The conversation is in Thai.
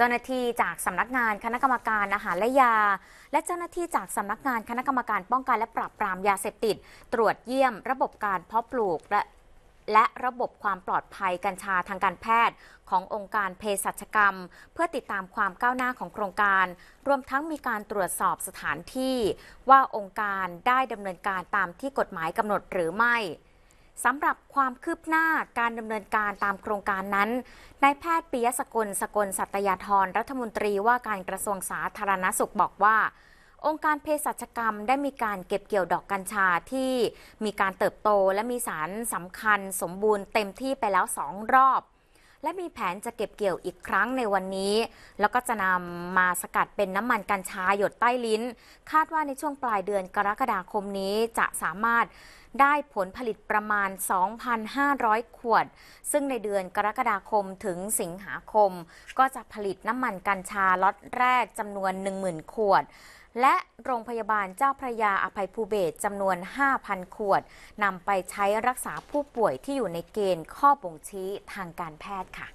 จ้าหน้าที่จากสำนักงานคณะกรรมการอาหารและยา และเจ้าหน้าที่จากสำนักงานคณะกรรมการป้องกันและปราบปรามยาเสพติดตรวจเยี่ยมระบบการเพาะปลูกและและระบบความปลอดภัยกัญชาทางการแพทย์ ขององค์การเภสัชกรรม เพื่อติดตามความก้าวหน้าของโครงการ รวมทั้งมีการตรวจสอบสถานที่ ว่าองค์การได้ดำเนินการตามที่กฎหมายกำหนดหรือไม่สำหรับความคืบหน้าการดำเนินการตามโครงการนั้น นายแพทย์ปิยสกลสกลสัตยาธร รัฐมนตรีว่าการกระทรวงสาธารณสุขบอกว่า องค์การเภสัชกรรม ได้มีการเก็บเกี่ยวดอกกัญชาที่มีการเติบโตและมีสารสำคัญสมบูรณ์เต็มที่ไปแล้วสองรอบ และมีแผนจะเก็บเกี่ยวอีกครั้งในวันนี้ แล้วก็จะนำมาสกัดเป็นน้ำมันกัญชาหยดใต้ลิ้น คาดว่าในช่วงปลายเดือนกรกฎาคมนี้จะสามารถได้ผลผลิตประมาณ 2,500 ขวด ซึ่งในเดือนกรกฎาคมถึงสิงหาคม ก็จะผลิตน้ำมันกัญชาล็อตแรกจำนวน 10,000 ขวด และโรงพยาบาลเจ้าพระยาอภัยภูเบศจำนวน 5,000 ขวด นำไปใช้รักษาผู้ป่วยที่อยู่ในเกณฑ์ข้อบ่งชี้ทางการแพทย์ค่ะ